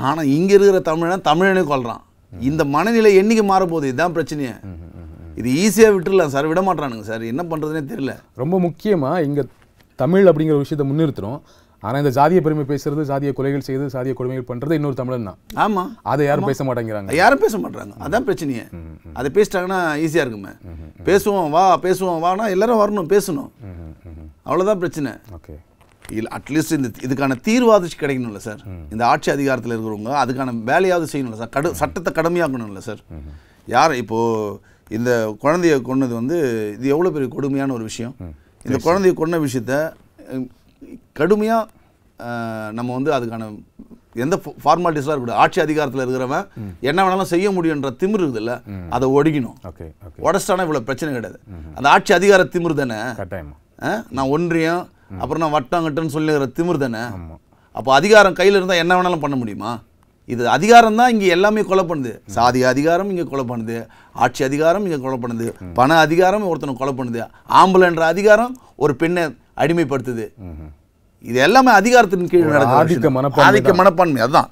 ஆனால் இங்க இருக்கிற தமிழனை தமிழனே கொள்கிறான் இந்த மனநிலை என்றைக்கு மாறப்போகுது இதுதான் பிரச்சனையே இது ஈஸியாக விட்டுடலாம் சார் விட மாட்டானுங்க சார் என்ன பண்ணுறதுனே தெரியல ரொம்ப முக்கியமாக இங்கே தமிழ் அப்படிங்கிற விஷயத்த முன்னிறுத்துறோம் ஆனால் இந்த ஜாதிய பெருமை பேசுறது ஜாதிய கொலைகள் செய்து சாதிய கொடுமைகள் பண்ணுறது இன்னொரு தமிழன் தான் ஆமாம் அதை யாரும் பேச மாட்டேங்கிறாங்க யாரும் பேச மாட்டாங்க அதான் பிரச்சனையே அதை பேசிட்டாங்கன்னா ஈஸியாக இருக்குமே பேசுவோம் வா பேசுவோம் வானா எல்லாரும் வரணும் பேசணும் அவ்வளோதான் பிரச்சனை ஓகே இல்லை அட்லீஸ்ட் இந்த இதுக்கான தீர்வாது கிடைக்கணும்ல சார் இந்த ஆட்சி அதிகாரத்தில் இருக்கிறவங்க அதுக்கான வேலையாவது செய்யணும்ல சார் கடு சட்டத்தை கடுமையாக்கணும்ல சார் யார் இப்போது இந்த குழந்தைய கொன்னது வந்து இது எவ்வளோ பெரிய கொடுமையான ஒரு விஷயம் இந்த குழந்தைய கொன்ன விஷயத்த கடுமையாக நம்ம வந்து அதுக்கான எந்த ஃபார்மாலிட்டிஸ்லாம் இருக்கணும் ஆட்சி அதிகாரத்தில் இருக்கிறவன் என்ன வேணாலும் செய்ய முடியுன்ற திமிர் இருக்குதுல்ல அதை ஒடிக்கணும் உடச்சானா இவ்வளோ பிரச்சனை கிடையாது அந்த ஆட்சி அதிகார திமிரு தானே நான் ஒன்றியம் அப்புறம் நான் வட்டம் கட்டுன்னு சொல்லுகிற திமிர் தானே அப்போ அதிகாரம் கையில் இருந்தால் என்ன வேணாலும் பண்ண முடியுமா இது அதிகாரம் தான் இங்கே எல்லாமே கொலை பண்ணுது சாதி அதிகாரம் இங்கே கொலை பண்ணுது ஆட்சி அதிகாரம் இங்கே கொலை பண்ணுது பண அதிகாரம் ஒருத்தனை கொலை பண்ணுது ஆம்பளைன்ற அதிகாரம் ஒரு பெண்ணை அடிமைப்படுத்துது இது எல்லாமே அதிகாரத்தின் கீழ் நடக்குது ஆதிக்க மனப்பான்மை அதுதான்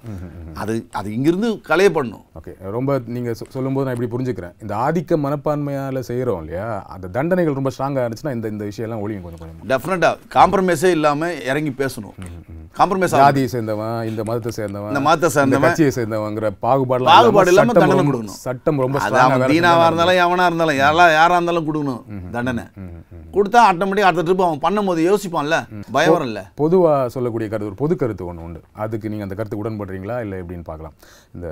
அது அது இங்கிருந்து கலைய பண்ணும் ஓகே ரொம்ப நீங்கள் சொல்லும்போது நான் இப்படி புரிஞ்சுக்கிறேன் இந்த ஆதிக்க மனப்பான்மையால் செய்கிறோம் இல்லையா அந்த தண்டனைகள் ரொம்ப ஸ்ட்ராங்காக இருந்துச்சுன்னா இந்த இந்த விஷயம்லாம் ஒழியும் கொஞ்சம் கொஞ்சம் டெஃபினட்டாக காம்ப்ரமைஸே இல்லாமல் இறங்கி பேசணும் காம்ப்ரமைஸ் ஆதியை சேர்ந்தவன் இந்த மதத்தை சேர்ந்தவன் இந்த மதத்தை சேர்ந்தவன் கட்சியை சேர்ந்தவங்கிற பாகுபாடு பாகுபாடு இல்லாமல் தண்டனை கொடுக்கணும் சட்டம் ரொம்ப தீனாவாக இருந்தாலும் எவனாக இருந்தாலும் யாரெல்லாம் யாராக இருந்தாலும் கொடுக்கணும் தண்டனை கொடுத்தா ஆட்டோமேட்டிக் அடுத்த ட்ரிப் அவன் பண்ணும்போது யோசிப்பான்ல பயம் வரல பொதுவாக சொல்லக்கூடிய கருத்து ஒரு பொது கருத்து ஒன்று உண்டு அதுக்கு நீங்க அந்த கருத்து உடன்படுறீங்களா இல்லை எப்படின்னு பார்க்கலாம் இந்த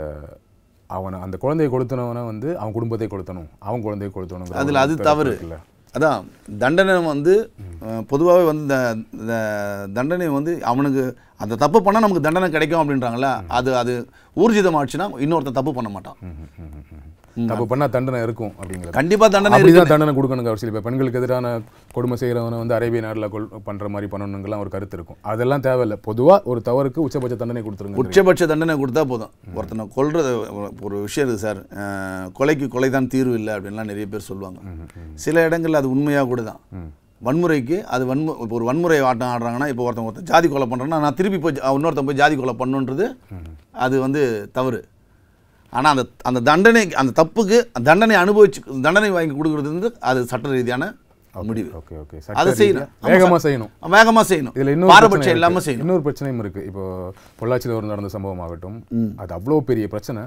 அவனை அந்த குழந்தையை கொளுத்தினவனை வந்து அவன் குடும்பத்தை கொளுத்தணும் அவன் குழந்தைய கொளுத்தணும் அதில் அது தவறு இல்லை அதான் தண்டனை வந்து பொதுவாகவே வந்து இந்த தண்டனை வந்து அவனுக்கு அந்த தப்பு பண்ணால் நமக்கு தண்டனை கிடைக்கும் அப்படின்றாங்களே அது அது ஊர்ஜிதமாகச்சுன்னா இன்னொருத்தன் தப்பு பண்ண மாட்டான் தப்பு பண்ணால் தண்டனை இருக்கும் அப்படிங்கிறது கண்டிப்பாக தண்டனை அப்படிதான் தண்டனை கொடுக்கணுங்க அவர் சில பெண்களுக்கு எதிரான கொடுமை செய்கிறவனை வந்து அரேபிய நாடில் கொள் பண்ணுற மாதிரி பண்ணணுங்கலாம் ஒரு கருத்து இருக்கும் அதெல்லாம் தேவையில்லை பொதுவாக ஒரு தவறுக்கு உச்சபட்ச தண்டனை கொடுத்துருங்க உச்சபட்ச தண்டனை கொடுத்தா போதும் ஒருத்தனை கொள்றது ஒரு விஷயம் இருக்குது சார் கொலைக்கு கொலை தான் தீர்வு இல்லை அப்படின்லாம் நிறைய பேர் சொல்லுவாங்க சில இடங்களில் அது உண்மையாக கூட தான் வன்முறைக்கு அது வன்மு இப்போ ஒரு வன்முறை ஆட்டம் ஆடுறாங்கன்னா இப்போ ஒருத்தன் ஒருத்தன் ஜாதி கொலை பண்ணுறேன்னா நான் திருப்பி போய் இன்னொருத்தன் போய் ஜாதி கொலை பண்ணுன்றது அது வந்து தவறு ஆனால் அந்த அந்த தண்டனை அந்த தப்புக்கு தண்டனை அனுபவிச்சு தண்டனை வாங்கி கொடுக்குறது வந்து அது சட்ட ரீதியான முடிவு ஓகே ஓகே அது செய்யணும் வேகமாக செய்யணும் வேகமாக செய்யணும் இதில் இன்னும் பாரபட்சம் இல்லாமல் செய்யணும் இன்னொரு பிரச்சனையும் இருக்குது இப்போ பொள்ளாச்சியில் ஒரு நடந்த சம்பவம் ஆகட்டும் அது அவ்வளோ பெரிய பிரச்சனை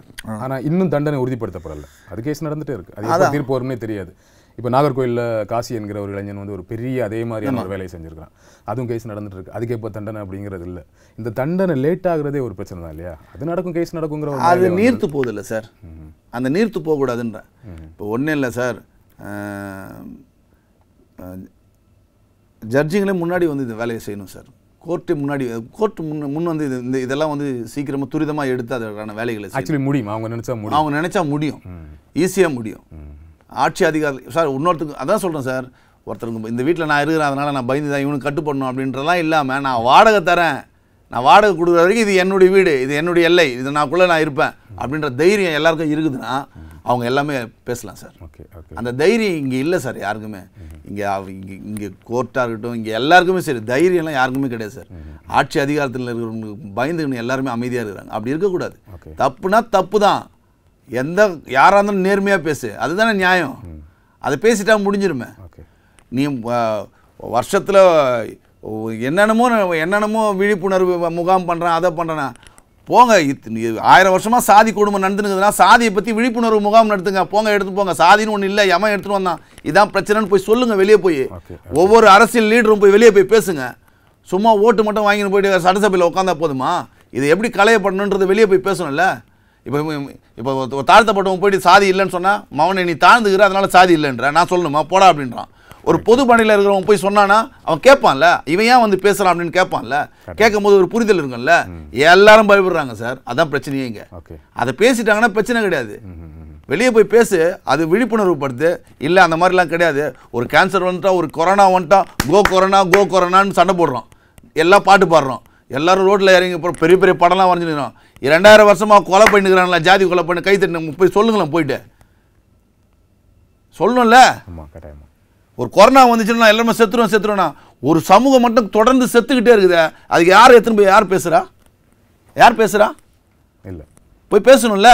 ஆனால் இன்னும் தண்டனை உறுதிப்படுத்தப்படலை அது கேஸ் நடந்துகிட்டே இருக்குது அது தீர்ப்பு வரும்னே தெரியாது இப்போ நாகர்கோயிலில் காசி என்கிற ஒரு இளைஞன் வந்து ஒரு பெரிய அதே மாதிரியான ஒரு வேலையை செஞ்சுருக்கிறான் அதுவும் கேஸ் நடந்துட்டு இருக்கு அதுக்கே இப்போ தண்டனை அப்படிங்கிறது இல்லை இந்த தண்டனை லேட் ஆகுறதே ஒரு பிரச்சனை தான் இல்லையா அது நடக்கும் கேஸ் நடக்குங்கிற அது நீர்த்து போகுதில்ல சார் அந்த நீர்த்து போகக்கூடாதுன்ற இப்போ ஒன்றும் இல்லை சார் ஜட்ஜிங்களே முன்னாடி வந்து இந்த வேலையை செய்யணும் சார் கோர்ட்டு முன்னாடி கோர்ட் முன் முன் வந்து இது இந்த இதெல்லாம் வந்து சீக்கிரமாக துரிதமாக எடுத்து அதற்கான வேலைகளை ஆக்சுவலி முடியும் அவங்க நினச்சா முடியும் அவங்க நினச்சா முடியும் ஈஸியாக முடியும் ஆட்சி அதிகாரி சார் இன்னொருத்துக்கு அதான் சொல்கிறேன் சார் ஒருத்தருக்கு இந்த வீட்டில் நான் இருக்கிறேன் அதனால் நான் பயந்து தான் இவனுக்கு கட்டுப்படணும் அப்படின்றலாம் இல்லாமல் நான் வாடகை தரேன் நான் வாடகை கொடுக்குற வரைக்கும் இது என்னுடைய வீடு இது என்னுடைய எல்லை இது குள்ளே நான் இருப்பேன் அப்படின்ற தைரியம் எல்லாருக்கும் இருக்குதுன்னா அவங்க எல்லாமே பேசலாம் சார் அந்த தைரியம் இங்கே இல்லை சார் யாருக்குமே இங்கே இங்கே இங்கே கோர்ட்டாக இருக்கட்டும் இங்கே எல்லாருக்குமே சரி தைரியம்லாம் யாருக்குமே கிடையாது சார் ஆட்சி அதிகாரத்தில் இருக்கிறவங்களுக்கு பயந்துக்கணும் எல்லாருமே அமைதியாக இருக்கிறாங்க அப்படி இருக்கக்கூடாது தப்புனா தப்பு தான் எந்த யாராக இருந்தாலும் நேர்மையாக பேசு அதுதானே நியாயம் அதை பேசிட்டா முடிஞ்சிருமே நீ வருஷத்தில் என்னென்னமோ என்னென்னமோ விழிப்புணர்வு முகாம் பண்ணுறேன் அதை பண்ணுறேன்னா போங்க ஆயிரம் வருஷமாக சாதி குடும்பம் நடந்துருக்குதுன்னா சாதியை பற்றி விழிப்புணர்வு முகாம் நடத்துங்க போங்க எடுத்து போங்க சாதின்னு ஒன்று இல்லை எவன் எடுத்துகிட்டு வந்தான் இதான் பிரச்சனைன்னு போய் சொல்லுங்கள் வெளியே போய் ஒவ்வொரு அரசியல் லீடரும் போய் வெளியே போய் பேசுங்க சும்மா ஓட்டு மட்டும் வாங்கின்னு போயிட்டு சட்டசபையில் உட்காந்தா போதுமா இதை எப்படி களையப்படணுன்றது வெளியே போய் பேசணும்ல இப்போ இப்போ ஒரு தாழ்த்தப்பட்டவன் போயிட்டு சாதி இல்லைன்னு சொன்னால் மவனை நீ தாழ்ந்துக்கிற அதனால் சாதி இல்லைன்ற நான் சொல்லணுமா போடா அப்படின்றான் ஒரு பொது பணியில் இருக்கிறவன் போய் சொன்னானா அவன் கேட்பான்ல இவன் ஏன் வந்து பேசுகிறான் அப்படின்னு கேட்பான்ல கேட்கும் போது ஒரு புரிதல் இருக்கும்ல எல்லாரும் பயப்படுறாங்க சார் அதான் பிரச்சனையே இங்கே அதை பேசிட்டாங்கன்னா பிரச்சனை கிடையாது வெளியே போய் பேசு அது விழிப்புணர்வு படுத்து இல்லை அந்த மாதிரிலாம் கிடையாது ஒரு கேன்சர் வந்துட்டா ஒரு கொரோனா வந்துட்டா கோ கொரோனா கோ கொரோனான்னு சண்டை போடுறோம் எல்லாம் பாட்டு பாடுறோம் எல்லாரும் ரோட்டில் இறங்கி அப்புறம் பெரிய பெரிய படம்லாம் வரைஞ்சிருக்கோம் ரெண்டாயிரம் வருஷமாக கொலை பண்ணிக்கிறாங்களா ஜாதி கொலை பண்ணி கை தட்டு போய் சொல்லுங்களேன் போயிட்டு சொல்லணும்ல ஒரு கொரோனா வந்துச்சுன்னா எல்லாமே செத்துருவோம் செத்துருவோம்னா ஒரு சமூகம் மட்டும் தொடர்ந்து செத்துக்கிட்டே இருக்குது அதுக்கு யார் எத்தனை போய் யார் பேசுகிறா யார் பேசுகிறா இல்லை போய் பேசணும்ல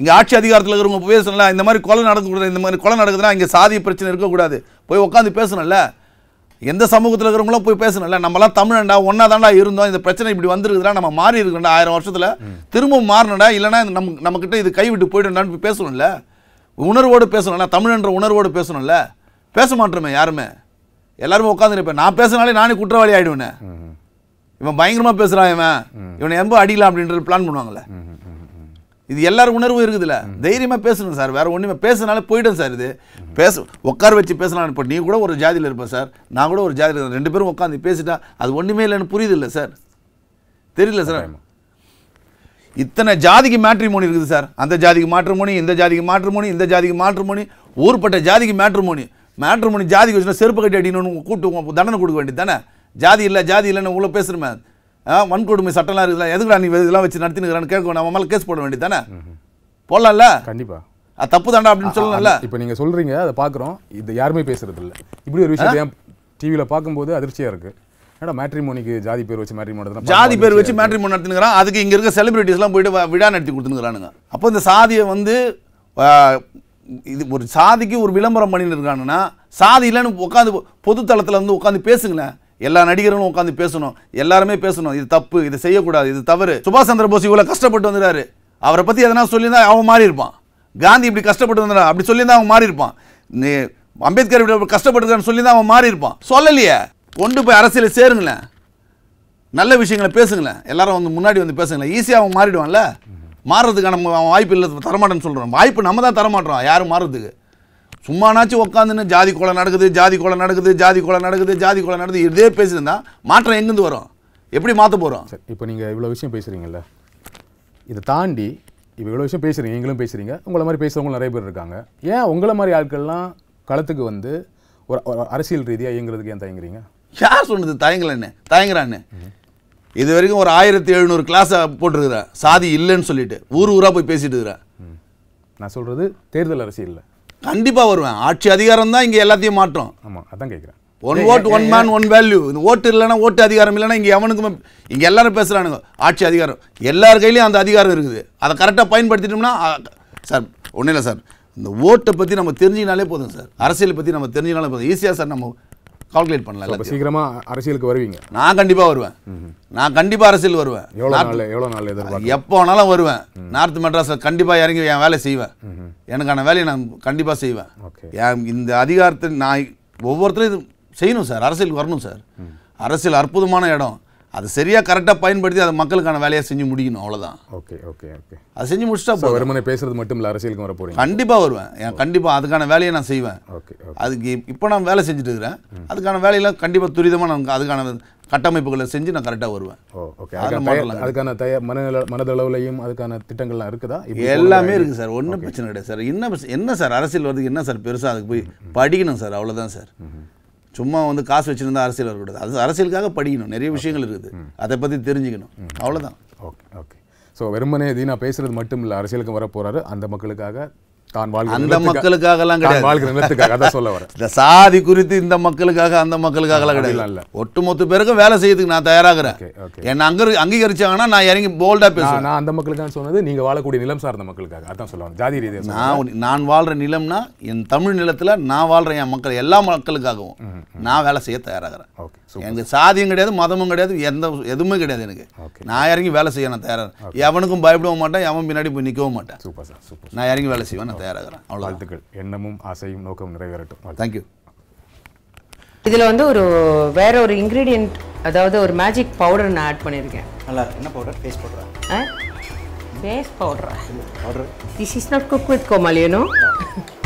இங்கே ஆட்சி அதிகாரத்தில் இருக்கிறவங்க பேசணும்ல இந்த மாதிரி கொலை நடக்கக்கூடாது இந்த மாதிரி கொலை நடக்குதுன்னா இங்கே சாதி பிரச்சனை இருக்கக்கூடாது போய் உட்காந்து பேசணும்ல எந்த சமூகத்தில் இருக்கிறவங்களும் போய் பேசணும்ல நம்மளாம் தமிழண்டா ஒன்றா தாண்டா இருந்தோம் இந்த பிரச்சனை இப்படி வந்துருக்குதுடா நம்ம மாறி இருக்கணும்டா ஆயிரம் வருஷத்தில் திரும்பவும் மாறணும்டா இல்லைனா நம்ம நம்மக்கிட்ட இது கைவிட்டு போய்டும்டான்னு பேசணும்ல உணர்வோடு பேசணும்ல தமிழ்ன்ற உணர்வோடு பேசணும்ல பேச மாட்டோமே யாருமே எல்லாருமே உட்காந்து இப்போ நான் பேசினாலே நானே குற்றவாளி ஆகிடுவேன் இவன் பயங்கரமாக பேசுகிறான் இவன் இவனை எம்ப அடிக்கலாம் அப்படின்றது பிளான் பண்ணுவாங்களே இது எல்லாரும் உணர்வும் இருக்குதுல்ல தைரியமாக பேசணும் சார் வேறு ஒன்றுமே பேசுனாலே போயிடும் சார் இது பேச உட்கார வச்சு பேசலாம் இப்போ நீ கூட ஒரு ஜாதியில் இருப்பேன் சார் நான் கூட ஒரு ஜாதியில் ரெண்டு பேரும் உட்காந்து பேசிட்டா அது ஒன்றுமே இல்லைன்னு புரியுது இல்லை சார் தெரியல சார் இத்தனை ஜாதிக்கு மேட்ரிமோனி இருக்குது சார் அந்த ஜாதிக்கு மாற்றுமோனி இந்த ஜாதிக்கு மாற்றுமோனி இந்த ஜாதிக்கு மாற்று மொழி ஊர்பட்ட ஜாதிக்கு மேட்ரிமோனி மேட்ரிமோனி ஜாதிக்கு வச்சுன்னா செருப்பு கட்டி அடிக்கணும்னு கூப்பிட்டு தண்டனை கொடுக்க வேண்டியது தானே ஜாதி இல்லை ஜாதி இல்லைன்னு உங்களை பேசுகிறேன் வன்கொடுமை சட்டம்லாம் இருக்குல்ல எதுக்குடா நீ இதெல்லாம் வச்சு நடத்தினுக்கிறான்னு கேட்கணும் நம்ம மேலே கேஸ் போட வேண்டியது தானே போடலாம்ல கண்டிப்பாக அது தப்பு தாண்டா அப்படின்னு சொல்லணும்ல இப்போ நீங்கள் சொல்கிறீங்க அதை பார்க்குறோம் இது யாருமே பேசுறது இல்லை இப்படி ஒரு விஷயம் ஏன் டிவியில் பார்க்கும்போது அதிர்ச்சியாக இருக்குது ஏன்னா மோனிக்கு ஜாதி பேர் வச்சு மோனி ஜாதி பேர் வச்சு மேட்ரிமோன் நடத்துனுங்கிறான் அதுக்கு இங்கே இருக்க செலிபிரிட்டிஸ்லாம் போயிட்டு விழா நடத்தி கொடுத்துனுங்கிறானுங்க அப்போ இந்த சாதியை வந்து இது ஒரு சாதிக்கு ஒரு விளம்பரம் பண்ணிட்டு இருக்காங்கன்னா சாதி இல்லைன்னு உட்காந்து பொதுத்தளத்தில் வந்து உட்காந்து பேசுங்களேன் எல்லா நடிகர்களும் உட்காந்து பேசணும் எல்லாருமே பேசணும் இது தப்பு இது செய்யக்கூடாது இது தவறு சுபாஷ் சந்திர போஸ் இவ்வளோ கஷ்டப்பட்டு வந்துடுறாரு அவரை பற்றி எதனா சொல்லியிருந்தா அவன் மாறி இருப்பான் காந்தி இப்படி கஷ்டப்பட்டு வந்துடா அப்படி சொல்லியிருந்தா அவன் மாறி இருப்பான் அம்பேத்கர் இப்படி கஷ்டப்பட்டுருக்கான்னு சொல்லியிருந்தா அவன் மாறி இருப்பான் சொல்லலையே கொண்டு போய் அரசியல் சேருங்களேன் நல்ல விஷயங்களை பேசுங்களேன் எல்லாரும் வந்து முன்னாடி வந்து பேசுங்களேன் ஈஸியாக அவன் மாறிடுவான்ல மாறுறதுக்கான வாய்ப்பு இல்லை தரமாட்டேன்னு சொல்கிறோம் வாய்ப்பு நம்ம தான் தரமாட்டோம் யாரும் மாறுறதுக்கு சும்மானாச்சும் உட்காந்துன்னு ஜாதி கொலை நடக்குது ஜாதி கொலை நடக்குது ஜாதி கொலை நடக்குது ஜாதி கொலை நடக்குது இதே பேசியிருந்தா மாற்றம் எங்கேருந்து வரும் எப்படி மாற்ற போகிறோம் சார் இப்போ நீங்கள் இவ்வளோ விஷயம் பேசுகிறீங்கல்ல இதை தாண்டி இப்போ இவ்வளோ விஷயம் பேசுகிறீங்க எங்களும் பேசுகிறீங்க உங்களை மாதிரி பேசுகிறவங்க நிறைய பேர் இருக்காங்க ஏன் உங்களை மாதிரி ஆட்கள்லாம் களத்துக்கு வந்து ஒரு அரசியல் ரீதியாக இயங்குறதுக்கு ஏன் தயங்குறீங்க யார் சொன்னது தயங்கலன்னு தயங்குறான்னு இது வரைக்கும் ஒரு ஆயிரத்தி எழுநூறு கிளாஸை போட்டிருக்கிறேன் சாதி இல்லைன்னு சொல்லிட்டு ஊர் ஊராக போய் பேசிட்டு இருக்கிறேன் நான் சொல்கிறது தேர்தல் அரசியலில் கண்டிப்பாக வருவேன் ஆட்சி அதிகாரம் தான் இங்கே எல்லாத்தையும் மாற்றம் ஆமாம் அதான் கேட்குறேன் one vote one man one value இந்த ஓட்டு இல்லைனா ஓட்டு அதிகாரம் இல்லைனா இங்கே எவனுக்குமே இங்கே எல்லாரும் பேசுகிறானுங்க ஆட்சி அதிகாரம் எல்லார் கையிலையும் அந்த அதிகாரம் இருக்குது அதை கரெக்டாக பயன்படுத்திட்டோம்னா சார் ஒன்றும் இல்லை சார் இந்த ஓட்டை பற்றி நம்ம தெரிஞ்சினாலே போதும் சார் அரசியலை பற்றி நம்ம தெரிஞ்சினாலே போதும் ஈஸியாக சார் நம்ம கால்குலேட் பண்ணல சீக்கிரமா அரசியலுக்கு வருவீங்க நான் கண்டிப்பா வருவேன் நான் கண்டிப்பா அரசியல் வருவேன் எவ்வளவு நாள் வருவேன் நார்த் மெட்ராஸில் கண்டிப்பா இறங்கி என் வேலை செய்வேன் எனக்கான வேலையை நான் கண்டிப்பா செய்வேன் என் இந்த அதிகாரத்தை நான் ஒவ்வொருத்தரும் இது செய்யணும் சார் அரசியலுக்கு வரணும் சார் அரசியல் அற்புதமான இடம் அது சரியா கரெக்டா பயன்படுத்தி அது மக்களுக்கான வேலையை செஞ்சு முடிக்கணும் அவ்வளோதான் ஓகே ஓகே ஓகே அது செஞ்சு முடிச்சுட்டா வருமானம் பேசுறது மட்டும் இல்லை அரசியலுக்கு வர போகிறேன் கண்டிப்பா வருவேன் என் கண்டிப்பா அதுக்கான வேலையை நான் செய்வேன் ஓகே அதுக்கு இப்போ நான் வேலை செஞ்சுட்டு இருக்கிறேன் அதுக்கான வேலையெல்லாம் கண்டிப்பா துரிதமா நான் அதுக்கான கட்டமைப்புகளை செஞ்சு நான் கரெக்டாக வருவேன் ஓகே அதுக்கான தய மனநல மனதளவுலையும் அதுக்கான திட்டங்கள்லாம் இருக்குதா எல்லாமே இருக்கு சார் ஒன்றும் பிரச்சனை கிடையாது சார் என்ன என்ன சார் அரசியல் வரதுக்கு என்ன சார் பெருசாக அதுக்கு போய் படிக்கணும் சார் அவ்வளோதான் சார் சும்மா வந்து காசு வச்சுருந்தா அரசியல் வரக்கூடாது அது அரசியலுக்காக படிக்கணும் நிறைய விஷயங்கள் இருக்குது அதை பற்றி தெரிஞ்சுக்கணும் அவ்வளோதான் ஓகே ஓகே ஸோ வெறுமனே தீனா பேசுகிறது மட்டும் இல்லை அரசியலுக்கு வரப்போறாரு அந்த மக்களுக்காக தான் வாழ்கிற அந்த மக்களுக்காகலாம் கிடையாது (laughs) இந்த சாதி குறித்து இந்த மக்களுக்காக அந்த மக்களுக்காகலாம் கிடையாது இல்லை ஒட்டுமொத்த பேருக்கும் வேலை செய்யறதுக்கு நான் தயாராகிறேன் என்ன அங்க அங்கீகரிச்சாங்கன்னா நான் இறங்கி போல்டா பேசுவேன் நான் அந்த மக்களுக்காக சொன்னது நீங்க வாழக்கூடிய நிலம் சார்ந்த மக்களுக்காக அதான் சொல்லுவாங்க ஜாதி ரீதியாக நான் நான் வாழ்ற நிலம்னா என் தமிழ் நிலத்துல நான் வாழ்ற என் மக்கள் எல்லா மக்களுக்காகவும் நான் வேலை செய்ய தயாராகிறேன் எனக்கு சாதியும் கிடையாது மதமும் கிடையாது எந்த எதுவுமே கிடையாது எனக்கு நான் இறங்கி வேலை செய்ய நான் தயாராகிறேன் எவனுக்கும் பயப்படவும் மாட்டேன் எவன் பின்னாடி போய் நிற்கவும் மாட்டேன் நான் இறங்கி வேலை செய்வேன் தயாராகிறேன் வாழ்த்துக்கள் எண்ணமும் ஆசையும் நோக்கம் நிறைவேறட்டும் தேங்க்யூ இதில் வந்து ஒரு வேற ஒரு இன்க்ரீடியன்ட் அதாவது ஒரு மேஜிக் பவுடர் நான் ஆட் பண்ணியிருக்கேன் நல்லா என்ன பவுடர் ஃபேஸ் பவுடரா ஃபேஸ் பவுடரா powder this is not cook with கோமாலியனும்